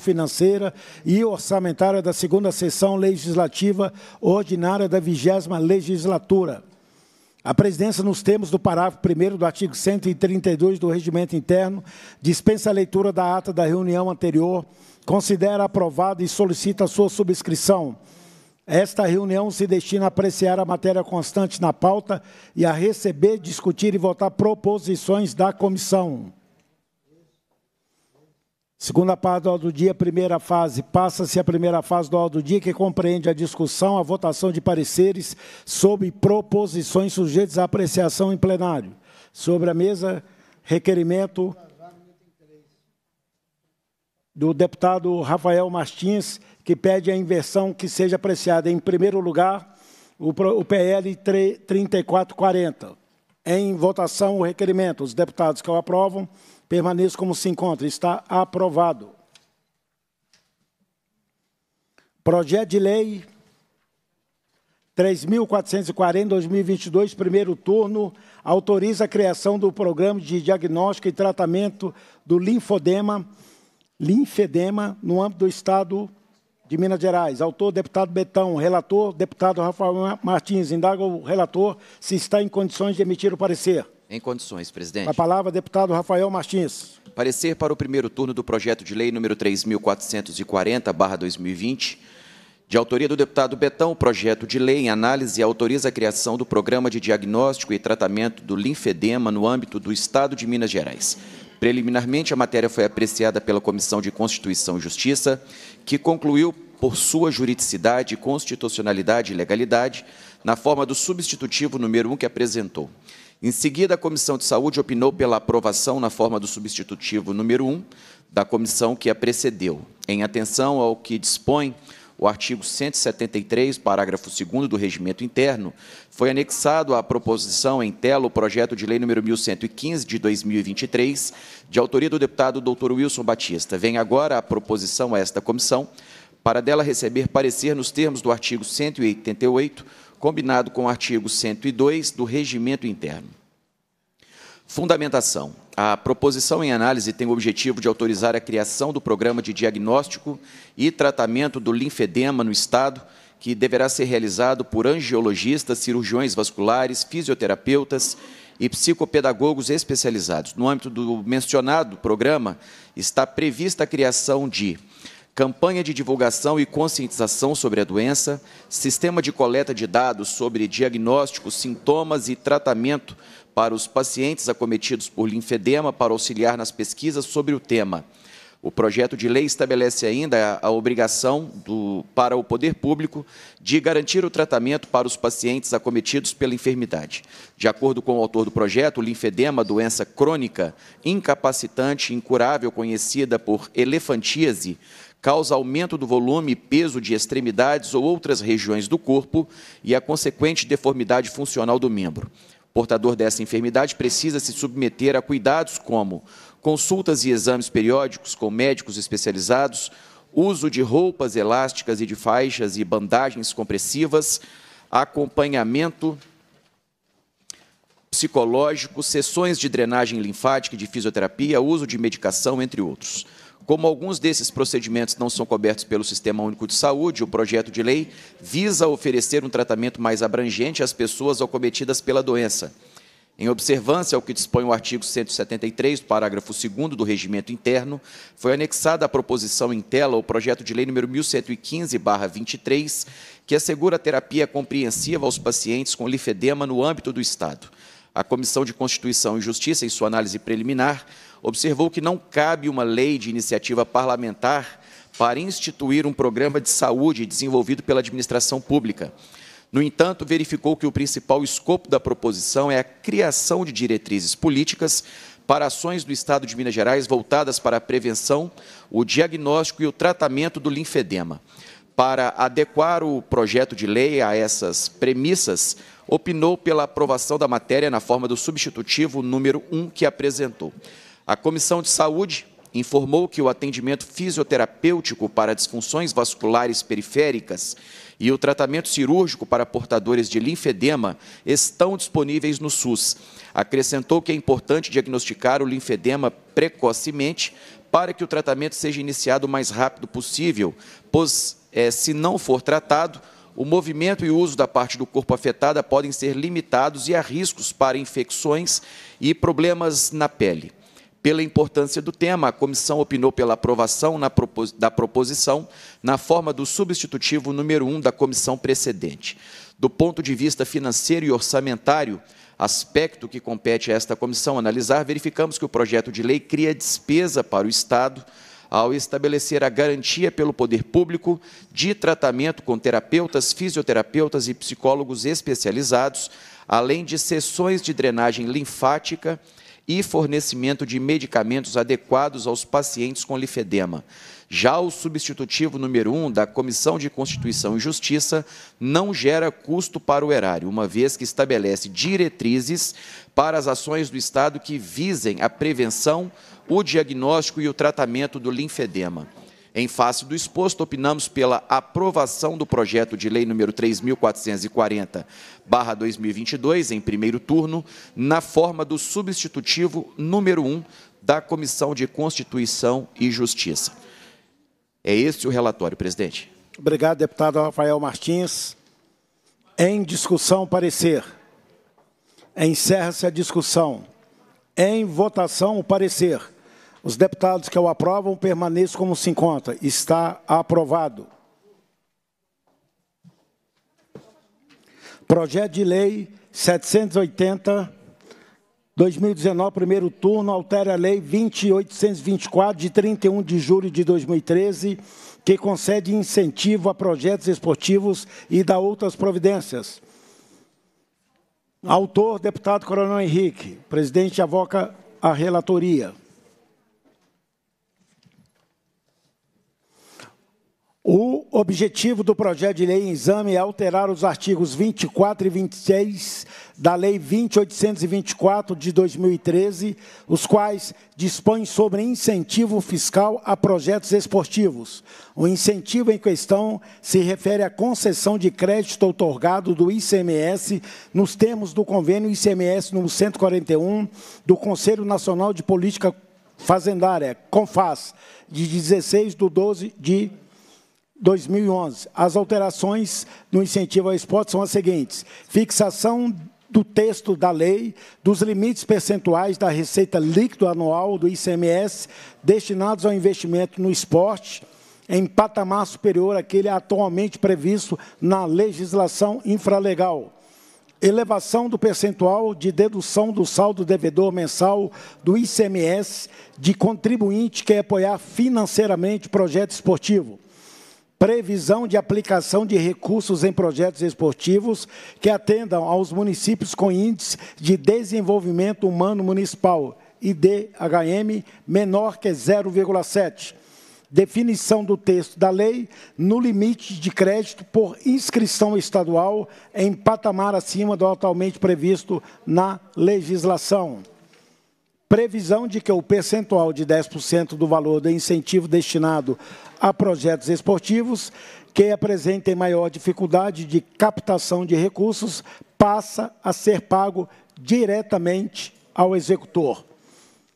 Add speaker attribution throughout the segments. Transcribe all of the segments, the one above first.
Speaker 1: financeira e orçamentária da segunda sessão legislativa ordinária da vigésima legislatura. A presidência, nos termos do parágrafo 1 do artigo 132 do Regimento Interno, dispensa a leitura da ata da reunião anterior, considera aprovada e solicita sua subscrição. Esta reunião se destina a apreciar a matéria constante na pauta e a receber, discutir e votar proposições da comissão. Segunda parte do ordem do dia, primeira fase. Passa-se a primeira fase do ordem do dia, que compreende a discussão, a votação de pareceres sobre proposições sujeitas à apreciação em plenário. Sobre a mesa, requerimento do deputado Rafael Martins, que pede a inversão que seja apreciada, em primeiro lugar, o PL 3440. Em votação, o requerimento. Os deputados que o aprovam, permaneçam como se encontra. Está aprovado. Projeto de lei 3.440-2022, primeiro turno, autoriza a criação do Programa de Diagnóstico e Tratamento do Linfodema, linfedema no âmbito do Estado de Minas Gerais. Autor, deputado Betão. Relator, deputado Rafael Martins. Indaga o relator se está em condições de emitir o parecer.
Speaker 2: Em condições, presidente.
Speaker 1: A palavra, deputado Rafael Martins.
Speaker 2: Parecer para o primeiro turno do projeto de lei número 3.440-2020. De autoria do deputado Betão, o projeto de lei em análise autoriza a criação do Programa de Diagnóstico e Tratamento do Linfedema no âmbito do Estado de Minas Gerais. Preliminarmente, a matéria foi apreciada pela Comissão de Constituição e Justiça, que concluiu por sua juridicidade, constitucionalidade e legalidade, na forma do substitutivo número 1 que apresentou. Em seguida, a Comissão de Saúde opinou pela aprovação na forma do substitutivo número 1 da comissão que a precedeu, em atenção ao que dispõe o artigo 173, parágrafo 2 do Regimento Interno, foi anexado à proposição em tela o projeto de lei número 1115 de 2023, de autoria do deputado Dr. Wilson Batista. Vem agora a proposição a esta comissão para dela receber parecer nos termos do artigo 188, combinado com o artigo 102 do Regimento Interno. Fundamentação. A proposição em análise tem o objetivo de autorizar a criação do programa de diagnóstico e tratamento do linfedema no Estado, que deverá ser realizado por angiologistas, cirurgiões vasculares, fisioterapeutas e psicopedagogos especializados. No âmbito do mencionado programa, está prevista a criação de campanha de divulgação e conscientização sobre a doença, sistema de coleta de dados sobre diagnóstico, sintomas e tratamento para os pacientes acometidos por linfedema para auxiliar nas pesquisas sobre o tema. O projeto de lei estabelece ainda a obrigação do, para o poder público de garantir o tratamento para os pacientes acometidos pela enfermidade. De acordo com o autor do projeto, o linfedema, doença crônica, incapacitante, incurável, conhecida por elefantíase, causa aumento do volume e peso de extremidades ou outras regiões do corpo e a consequente deformidade funcional do membro. O portador dessa enfermidade precisa se submeter a cuidados como consultas e exames periódicos com médicos especializados, uso de roupas elásticas e de faixas e bandagens compressivas, acompanhamento psicológico, sessões de drenagem linfática e de fisioterapia, uso de medicação, entre outros. Como alguns desses procedimentos não são cobertos pelo Sistema Único de Saúde, o projeto de lei visa oferecer um tratamento mais abrangente às pessoas acometidas pela doença. Em observância ao que dispõe o artigo 173, parágrafo 2 do Regimento Interno, foi anexada à proposição em tela o projeto de lei número 1115/23, que assegura a terapia compreensiva aos pacientes com linfedema no âmbito do Estado. A Comissão de Constituição e Justiça, em sua análise preliminar, observou que não cabe uma lei de iniciativa parlamentar para instituir um programa de saúde desenvolvido pela administração pública. No entanto, verificou que o principal escopo da proposição é a criação de diretrizes políticas para ações do Estado de Minas Gerais voltadas para a prevenção, o diagnóstico e o tratamento do linfedema. Para adequar o projeto de lei a essas premissas, opinou pela aprovação da matéria na forma do substitutivo número 1 que apresentou. A Comissão de Saúde informou que o atendimento fisioterapêutico para disfunções vasculares periféricas e o tratamento cirúrgico para portadores de linfedema estão disponíveis no SUS. Acrescentou que é importante diagnosticar o linfedema precocemente para que o tratamento seja iniciado o mais rápido possível, pois, é, se não for tratado, o movimento e o uso da parte do corpo afetada podem ser limitados e há riscos para infecções e problemas na pele pela importância do tema, a comissão opinou pela aprovação propos da proposição na forma do substitutivo número 1 um da comissão precedente. Do ponto de vista financeiro e orçamentário, aspecto que compete a esta comissão analisar, verificamos que o projeto de lei cria despesa para o Estado ao estabelecer a garantia pelo poder público de tratamento com terapeutas, fisioterapeutas e psicólogos especializados, além de sessões de drenagem linfática e fornecimento de medicamentos adequados aos pacientes com linfedema. Já o substitutivo número 1 um da Comissão de Constituição e Justiça não gera custo para o erário, uma vez que estabelece diretrizes para as ações do Estado que visem a prevenção, o diagnóstico e o tratamento do linfedema. Em face do exposto, opinamos pela aprovação do projeto de lei número 3440/2022 em primeiro turno, na forma do substitutivo número 1 da Comissão de Constituição e Justiça. É este o relatório, presidente.
Speaker 1: Obrigado, deputado Rafael Martins. Em discussão, parecer. Encerra-se a discussão. Em votação, o parecer. Os deputados que o aprovam permaneçam como se encontra. Está aprovado. Projeto de Lei 780, 2019, primeiro turno, altera a Lei 2824, de 31 de julho de 2013, que concede incentivo a projetos esportivos e dá outras providências. Autor, deputado Coronel Henrique. Presidente, avoca a relatoria. O objetivo do projeto de lei em exame é alterar os artigos 24 e 26 da Lei 2.824 de 2013, os quais dispõem sobre incentivo fiscal a projetos esportivos. O incentivo em questão se refere à concessão de crédito otorgado do ICMS nos termos do convênio ICMS nº 141 do Conselho Nacional de Política Fazendária, CONFAS, de 16 de 12 de 2011. As alterações no incentivo ao esporte são as seguintes: fixação do texto da lei, dos limites percentuais da receita líquida anual do ICMS destinados ao investimento no esporte em patamar superior àquele atualmente previsto na legislação infralegal. Elevação do percentual de dedução do saldo devedor mensal do ICMS de contribuinte que apoiar financeiramente projeto esportivo Previsão de aplicação de recursos em projetos esportivos que atendam aos municípios com índice de desenvolvimento humano municipal, IDHM, menor que 0,7. Definição do texto da lei no limite de crédito por inscrição estadual em patamar acima do atualmente previsto na legislação. Previsão de que o percentual de 10% do valor do incentivo destinado a projetos esportivos que apresentem maior dificuldade de captação de recursos passa a ser pago diretamente ao executor.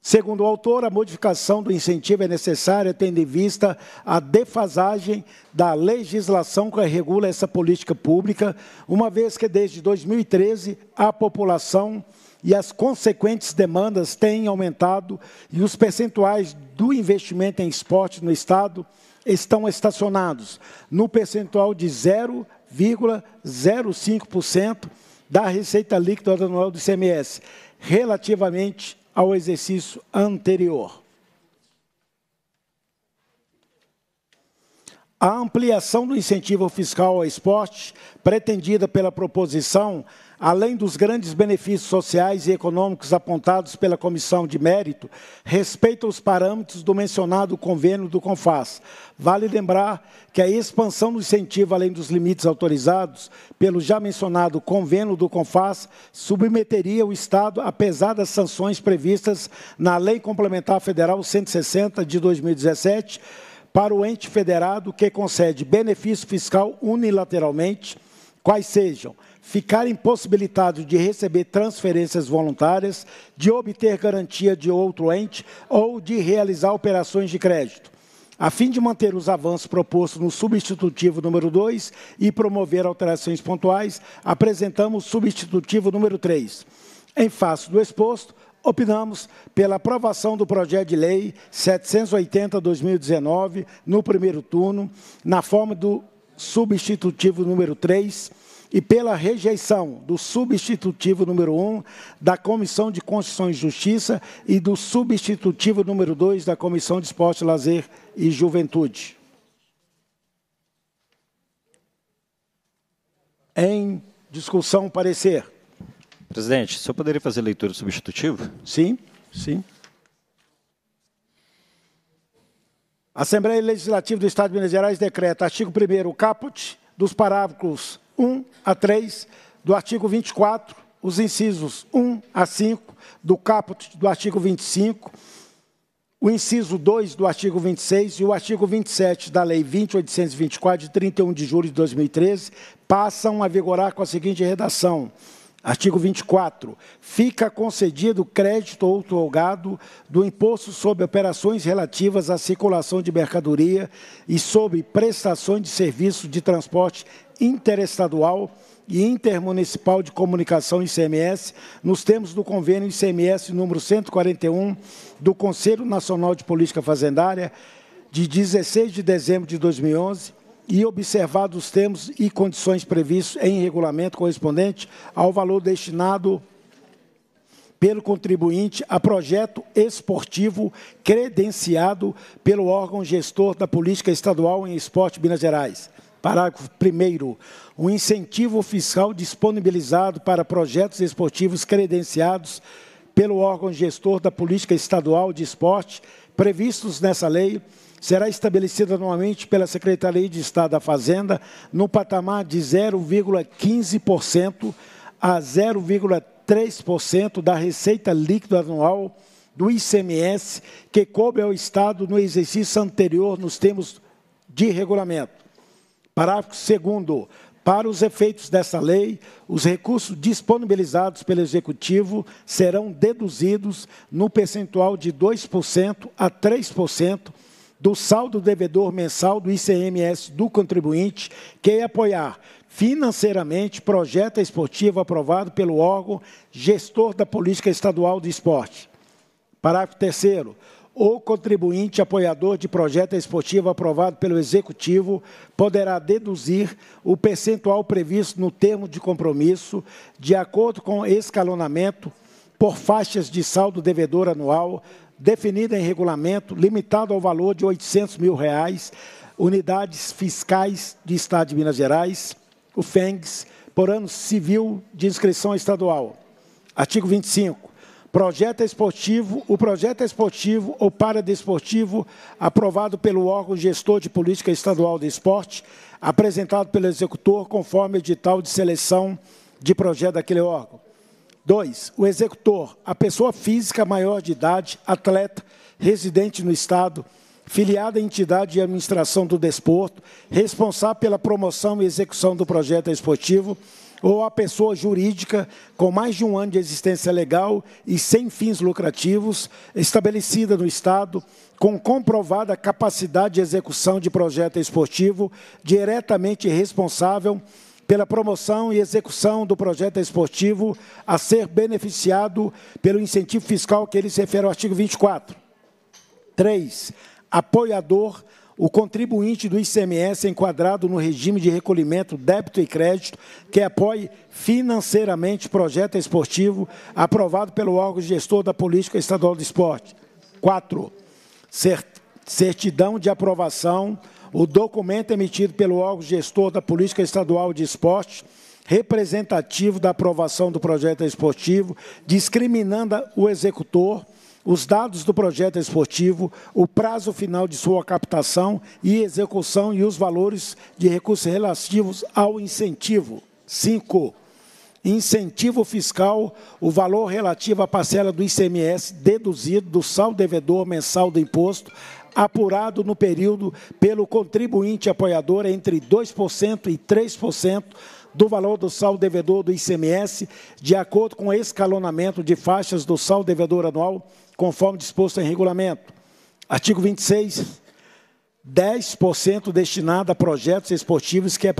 Speaker 1: Segundo o autor, a modificação do incentivo é necessária tendo em vista a defasagem da legislação que regula essa política pública, uma vez que desde 2013 a população e as consequentes demandas têm aumentado e os percentuais do investimento em esporte no Estado estão estacionados no percentual de 0,05% da receita líquida anual do ICMS, relativamente ao exercício anterior. A ampliação do incentivo fiscal ao esporte, pretendida pela proposição, além dos grandes benefícios sociais e econômicos apontados pela Comissão de Mérito, respeita os parâmetros do mencionado convênio do CONFAS. Vale lembrar que a expansão do incentivo além dos limites autorizados pelo já mencionado convênio do CONFAS submeteria o Estado apesar das sanções previstas na Lei Complementar Federal 160 de 2017 para o ente federado que concede benefício fiscal unilateralmente, quais sejam ficar impossibilitado de receber transferências voluntárias, de obter garantia de outro ente ou de realizar operações de crédito, a fim de manter os avanços propostos no substitutivo número 2 e promover alterações pontuais, apresentamos o substitutivo número 3. Em face do exposto, opinamos pela aprovação do projeto de lei 780/2019 no primeiro turno, na forma do substitutivo número 3 e pela rejeição do substitutivo número 1 da Comissão de Constituição e Justiça e do substitutivo número 2 da Comissão de Esporte, Lazer e Juventude. Em discussão, parecer. Presidente, o senhor poderia fazer leitura substitutivo? Sim, sim. A Assembleia Legislativa do Estado de Minas Gerais decreta, artigo 1 caput dos parágrafos 1 a 3 do artigo 24, os incisos 1 a 5 do caput do artigo 25, o inciso 2 do artigo 26 e o artigo 27 da Lei 20.824, de 31 de julho de 2013, passam a vigorar com a seguinte redação. Artigo 24. Fica concedido crédito outorgado do imposto sobre operações relativas à circulação de mercadoria e sobre prestações de serviço de transporte interestadual e intermunicipal de comunicação ICMS, nos termos do convênio ICMS número 141 do Conselho Nacional de Política Fazendária de 16 de dezembro de 2011 e observados os termos e condições previstos em regulamento correspondente ao valor destinado pelo contribuinte a projeto esportivo credenciado pelo órgão gestor da política estadual em esporte Minas Gerais. Parágrafo 1 O incentivo fiscal disponibilizado para projetos esportivos credenciados pelo órgão gestor da política estadual de esporte previstos nessa lei será estabelecida anualmente pela Secretaria de Estado da Fazenda no patamar de 0,15% a 0,3% da receita líquida anual do ICMS que coube ao Estado no exercício anterior nos termos de regulamento. Parágrafo 2 para os efeitos dessa lei, os recursos disponibilizados pelo Executivo serão deduzidos no percentual de 2% a 3% do saldo devedor mensal do ICMS do contribuinte que é apoiar financeiramente projeto esportivo aprovado pelo órgão gestor da Política Estadual do Esporte. Parágrafo 3 o contribuinte apoiador de projeto esportivo aprovado pelo Executivo poderá deduzir o percentual previsto no termo de compromisso, de acordo com escalonamento, por faixas de saldo devedor anual, definida em regulamento, limitado ao valor de 800 mil reais, unidades fiscais do Estado de Minas Gerais, o FENGS, por ano civil de inscrição estadual. Artigo 25. Projeto esportivo, o projeto esportivo ou paradesportivo aprovado pelo órgão gestor de política estadual de esporte, apresentado pelo executor conforme edital de seleção de projeto daquele órgão. Dois, o executor, a pessoa física maior de idade, atleta, residente no Estado, filiada à entidade de administração do desporto, responsável pela promoção e execução do projeto esportivo, ou a pessoa jurídica com mais de um ano de existência legal e sem fins lucrativos, estabelecida no Estado, com comprovada capacidade de execução de projeto esportivo, diretamente responsável pela promoção e execução do projeto esportivo a ser beneficiado pelo incentivo fiscal que ele se refere ao artigo 24. 3. Apoiador, o contribuinte do ICMS enquadrado no regime de recolhimento débito e crédito que apoie financeiramente projeto esportivo aprovado pelo órgão gestor da Política Estadual do Esporte. 4. Certidão de aprovação o documento emitido pelo órgão gestor da Política Estadual de Esporte, representativo da aprovação do projeto esportivo, discriminando o executor, os dados do projeto esportivo, o prazo final de sua captação e execução e os valores de recursos relativos ao incentivo. 5. Incentivo fiscal, o valor relativo à parcela do ICMS deduzido do saldo devedor mensal do imposto apurado no período pelo contribuinte apoiador entre 2% e 3% do valor do saldo devedor do ICMS, de acordo com o escalonamento de faixas do saldo devedor anual, conforme disposto em regulamento. Artigo 26. 10% destinado a projetos esportivos que é